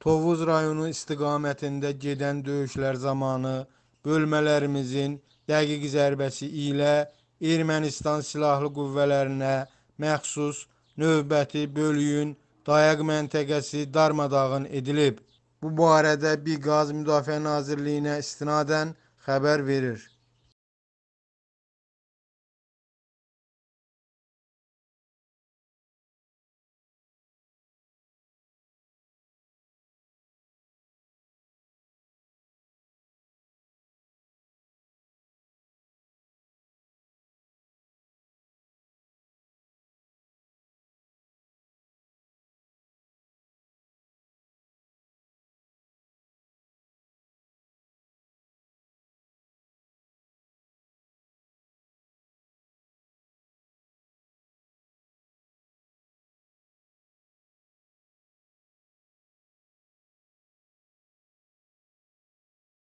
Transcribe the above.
Tovuz rayonu istiqamətində gedən döyüşlər zamanı bölmələrimizin dəqiq zərbəsi ilə Ermənistan silahlı qüvvələrinə məxsus növbəti bölüyün dayaq məntəqəsi darmadağın edilib. Bu barədə Biqaz Müdafiə Nazirliyinə istinadən xəbər verir.